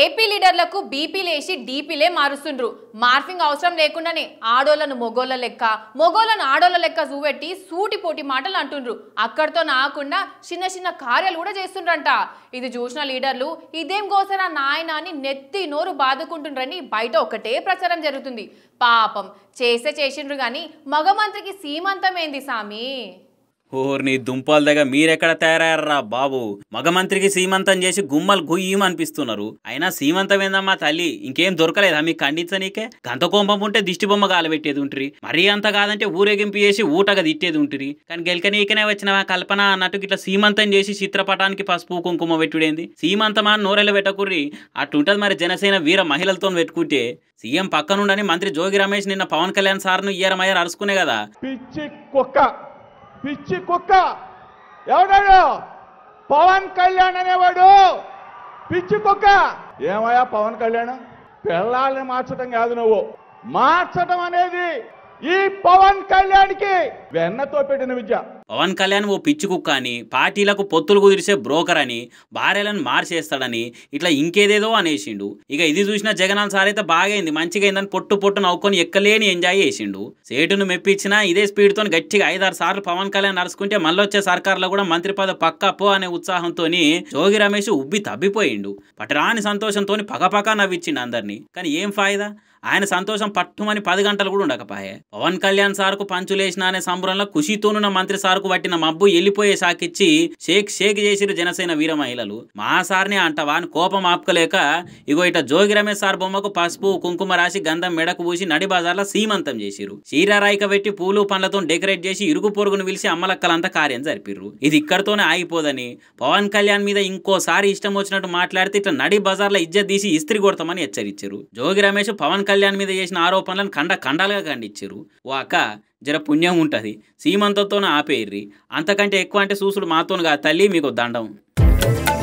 AP లీడర్లకు బీపీలేసి డీపీలే మారుస్తుండ్రు morphing అవసరం లేకుండానే ఆడోళ్లను మొగోళ్ళ లెక్క మొగోళ్లను ఆడోళ్ళ లెక్క చూపెట్టి సూటిపోటి మాటలు అంటుండ్రు అక్కడితో నాకుండా చిన్న చిన్న కార్యాలు కూడా చేస్తుండ్రంట ఇది చూసిన లీడర్లు ఇదేం కోసరా నాయన అని నెత్తి నోరు బాదుకుంటుండ్రని బయట ఒకటే ప్రచారం జరుగుతుంది పాపం చేసే చేసిండ్రు కానీ మగమంత్రికి సీమంతమైంది సీమంతమేంది సామి ఓర్ని దుంపాల దగ్గర మీరెక్కడ తయారయ్యారా బాబు మగమంత్రికి సీమంతం చేసి గుమ్మలు గుయ్యమనిపిస్తున్నారు అయినా సీమంతం ఏందమ్మా తల్లి ఇంకేం దొరకలేదా మీకు ఖండించ నీకే గంతకోంపం ఉంటే దిష్టిబొమ్మ బొమ్మ గాలబెట్టేది మరీ అంత కాదంటే ఊరేగింపు చేసి ఊటగా తిట్టేది ఉంటుంది కానీ గెలిక నీకనే వచ్చిన కల్పన అన్నట్టు ఇట్లా సీమంతం చేసి చిత్రపటానికి పసుపు కుంకుమ పెట్టుడేంది సీమంతమా నోరెలు పెట్టకుర్రి అట్టుంటది మరి జనసేన వీర మహిళలతో పెట్టుకుంటే సీఎం పక్కనుండని మంత్రి జోగి రమేష్ నిన్న పవన్ కళ్యాణ్ సార్ను మయర్ అరుచుకునే కదా పిచ్చి కుక్క పిచ్చి కుక్క ఎవడాడు పవన్ కళ్యాణ్ అనేవాడు పిచ్చి కుక్క ఏమయ్యా పవన్ కళ్యాణ్ పిల్లల్ని మార్చడం కాదు నువ్వు మార్చడం అనేది ఈ పవన్ కళ్యాణ్ కి వెన్నతో పెట్టిన విద్య పవన్ కళ్యాణ్ ఓ పిచ్చి కుక్క అని పార్టీలకు పొత్తులు కుదిరిసే బ్రోకర్ అని భార్యలను మార్చేస్తాడని ఇట్లా ఇంకేదేదో అనేసిండు ఇక ఇది చూసిన జగనాల్ సార్ అయితే బాగైంది మంచిగా అయిందని పొట్టు పొట్టు నవ్వుకొని ఎక్కలేని ఎంజాయ్ చేసిండు సేటును మెప్పించినా ఇదే స్పీడ్తో గట్టిగా ఐదారు సార్లు పవన్ కళ్యాణ్ నడుచుకుంటే వచ్చే సర్కార్లో కూడా మంత్రి పదవి పక్క పో అనే ఉత్సాహంతో జోగి రమేష్ ఉబ్బి తబ్బిపోయిండు పటరాని సంతోషంతో పకపక నవ్విచ్చిండు అందరినీ కానీ ఏం ఫాయిదా ఆయన సంతోషం పట్టుమని పది గంటలు కూడా ఉండకపోయే పవన్ కళ్యాణ్ సార్కు పంచులేసిన అనే సంబరంలో ఖుషితోనున్న మంత్రి సార్కు పట్టిన మబ్బు వెళ్ళిపోయే సాకిచ్చి షేక్ షేక్ చేసిరు జనసేన వీర మహిళలు మా సార్ని అంటవా అని కోపం ఆపుకలేక ఇగో ఇట జోగి రమేష్ సార్ బొమ్మకు పసుపు కుంకుమ రాసి గంధం మెడకు పూసి నడి బజార్లో సీమంతం చేసిరు చీరారాయిక పెట్టి పూలు పండ్లతో డెకరేట్ చేసి ఇరుగు పొరుగును పిలిచి అమ్మలక్కలంతా కార్యం జరిపిర్రు ఇది ఇక్కడతోనే ఆగిపోదని పవన్ కళ్యాణ్ మీద ఇంకోసారి ఇష్టం వచ్చినట్టు మాట్లాడితే ఇట్లా నడి బజార్లో ఇజ్జ తీసి ఇస్త్రీ కొడతామని హెచ్చరించారు జోగి రమేష్ పవన్ కళ్యాణ్ మీద చేసిన ఆరోపణలను ఖండ ఖండాలుగా ఖండించారు వాక జర పుణ్యం ఉంటుంది సీమంతతోనే ఆపేయర్రి అంతకంటే ఎక్కువ అంటే సూసుడు మాతోను కాదు తల్లి మీకు దండం